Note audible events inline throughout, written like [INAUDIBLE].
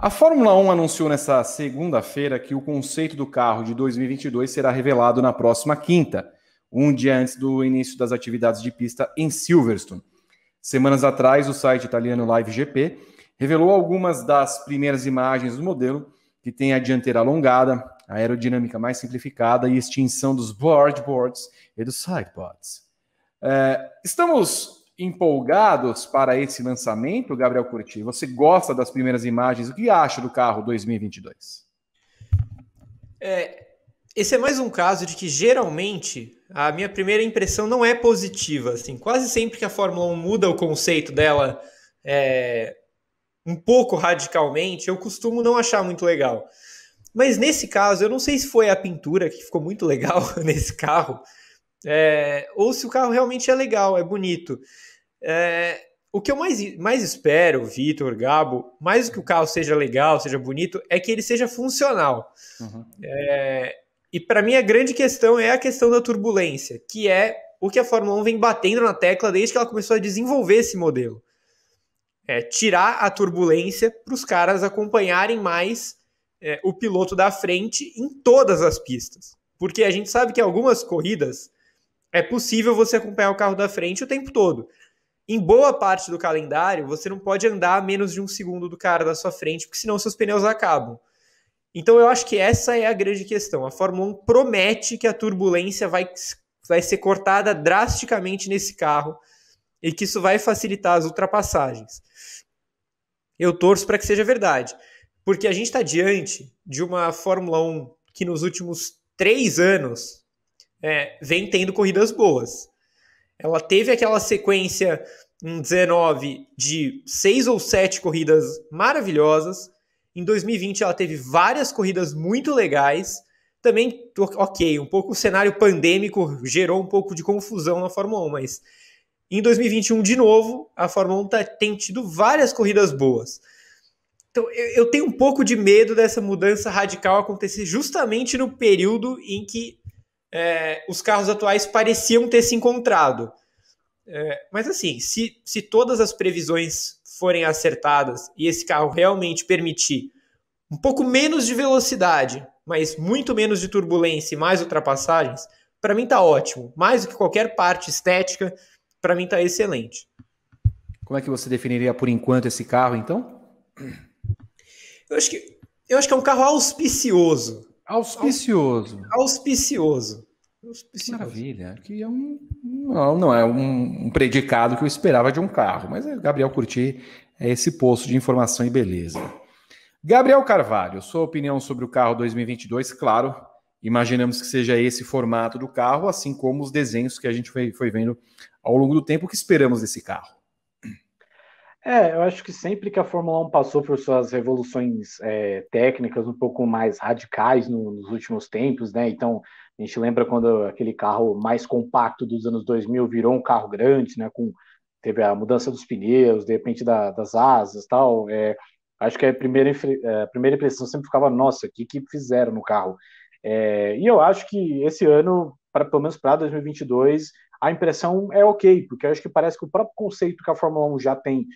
A Fórmula 1 anunciou nesta segunda-feira que o conceito do carro de 2022 será revelado na próxima quinta, um dia antes do início das atividades de pista em Silverstone. Semanas atrás, o site italiano LiveGP revelou algumas das primeiras imagens do modelo, que tem a dianteira alongada, a aerodinâmica mais simplificada e extinção dos boardboards e dos sideboards. É, estamos empolgados para esse lançamento, Gabriel Curti? Você gosta das primeiras imagens? O que acha do carro 2022? É, esse é mais um caso de que geralmente a minha primeira impressão não é positiva. Assim, quase sempre que a Fórmula 1 muda o conceito dela é, um pouco radicalmente, eu costumo não achar muito legal. Mas nesse caso, eu não sei se foi a pintura que ficou muito legal [LAUGHS] nesse carro, é, ou se o carro realmente é legal, é bonito. É, o que eu mais, mais espero, Vitor, Gabo, mais do que o carro seja legal, seja bonito, é que ele seja funcional. Uhum. É, e para mim a grande questão é a questão da turbulência, que é o que a Fórmula 1 vem batendo na tecla desde que ela começou a desenvolver esse modelo. É, tirar a turbulência para os caras acompanharem mais é, o piloto da frente em todas as pistas. Porque a gente sabe que algumas corridas é possível você acompanhar o carro da frente o tempo todo em boa parte do calendário, você não pode andar a menos de um segundo do cara da sua frente, porque senão seus pneus acabam. Então eu acho que essa é a grande questão. A Fórmula 1 promete que a turbulência vai, vai ser cortada drasticamente nesse carro e que isso vai facilitar as ultrapassagens. Eu torço para que seja verdade, porque a gente está diante de uma Fórmula 1 que nos últimos três anos é, vem tendo corridas boas. Ela teve aquela sequência em 19 de seis ou sete corridas maravilhosas. Em 2020 ela teve várias corridas muito legais. Também, ok, um pouco o cenário pandêmico gerou um pouco de confusão na Fórmula 1, mas em 2021, de novo, a Fórmula 1 tá, tem tido várias corridas boas. Então, eu, eu tenho um pouco de medo dessa mudança radical acontecer justamente no período em que é, os carros atuais pareciam ter se encontrado. É, mas assim, se, se todas as previsões forem acertadas e esse carro realmente permitir um pouco menos de velocidade, mas muito menos de turbulência e mais ultrapassagens, para mim tá ótimo. Mais do que qualquer parte estética, para mim tá excelente. Como é que você definiria por enquanto esse carro, então? Eu acho que, eu acho que é um carro auspicioso. Auspicioso. Auspicioso. auspicioso. Maravilha. Que é um, não, não é um, um, predicado que eu esperava de um carro, mas é, Gabriel Curti é esse poço de informação e beleza. Gabriel Carvalho, sua opinião sobre o carro 2022, claro, imaginamos que seja esse formato do carro, assim como os desenhos que a gente foi, foi vendo ao longo do tempo. O que esperamos desse carro? É, eu acho que sempre que a Fórmula 1 passou por suas revoluções é, técnicas um pouco mais radicais no, nos últimos tempos, né? Então, a gente lembra quando aquele carro mais compacto dos anos 2000 virou um carro grande, né? Com, teve a mudança dos pneus, de repente da, das asas tal. É, acho que a primeira, é, a primeira impressão sempre ficava, nossa, o que, que fizeram no carro? É, e eu acho que esse ano, para pelo menos para 2022, a impressão é ok, porque eu acho que parece que o próprio conceito que a Fórmula 1 já tem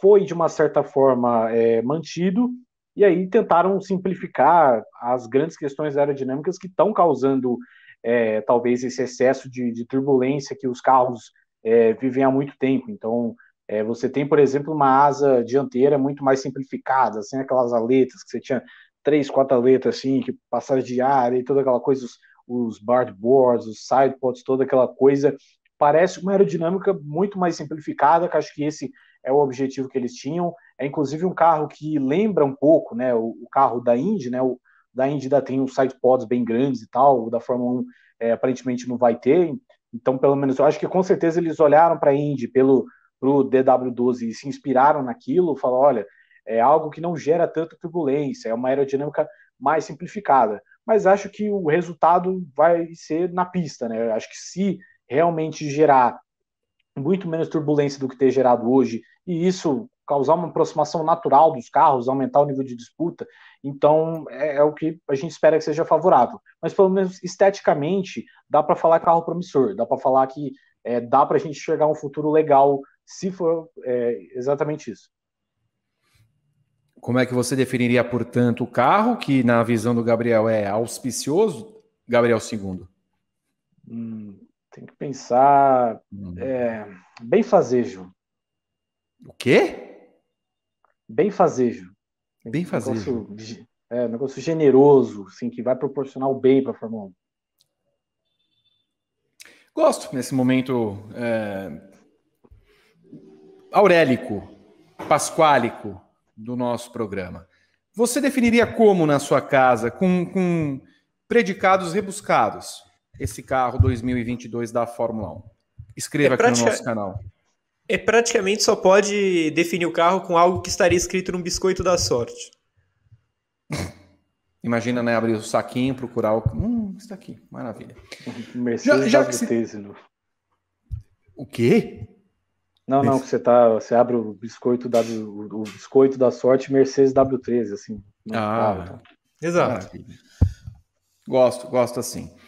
foi de uma certa forma é, mantido e aí tentaram simplificar as grandes questões aerodinâmicas que estão causando é, talvez esse excesso de, de, turbulência que os carros é, vivem há muito tempo. Então, é, você tem, por exemplo, uma asa dianteira muito mais simplificada, sem assim, aquelas aletas que você tinha três, quatro aletas assim, que passaram de ar e toda aquela coisa, os, os boards, os sidepods, toda aquela coisa. Parece uma aerodinâmica muito mais simplificada, que acho que esse é o objetivo que eles tinham. É inclusive um carro que lembra um pouco, né, o, o carro da Indy, né, o da Indy ainda tem uns side pods bem grandes e tal, o da Fórmula 1 é, aparentemente não vai ter. Então, pelo menos, eu acho que com certeza eles olharam para a Indy pelo pro DW12 e se inspiraram naquilo, falaram, olha, é algo que não gera tanta turbulência, é uma aerodinâmica mais simplificada. Mas acho que o resultado vai ser na pista, né? Acho que se realmente gerar muito menos turbulência do que ter gerado hoje, e isso causar uma aproximação natural dos carros, aumentar o nível de disputa. Então, é, é o que a gente espera que seja favorável. Mas, pelo menos esteticamente, dá para falar carro promissor, dá para falar que é, dá para a gente chegar a um futuro legal, se for é, exatamente isso. Como é que você definiria, portanto, o carro que, na visão do Gabriel, é auspicioso, Gabriel II? Hum, tem que pensar hum. é, bem fazejo. O quê? Bem fazejo. Bem fazejo. Negócio, é, negócio generoso, assim, que vai proporcionar o bem para a Fórmula 1. Gosto nesse momento é, aurélico, pasquálico do nosso programa. Você definiria como na sua casa, com, com predicados rebuscados? esse carro 2022 da Fórmula 1? Escreva é aqui no nosso canal. É praticamente só pode definir o carro com algo que estaria escrito num biscoito da sorte. [LAUGHS] Imagina, né, abrir o saquinho, procurar o. Hum, isso aqui, maravilha. Mercedes já, já que no... O quê? Não, não, você tá, você abre o biscoito da o, o biscoito da sorte Mercedes W13 assim. Ah, carro, então. exato. Maravilha. Gosto, gosto assim.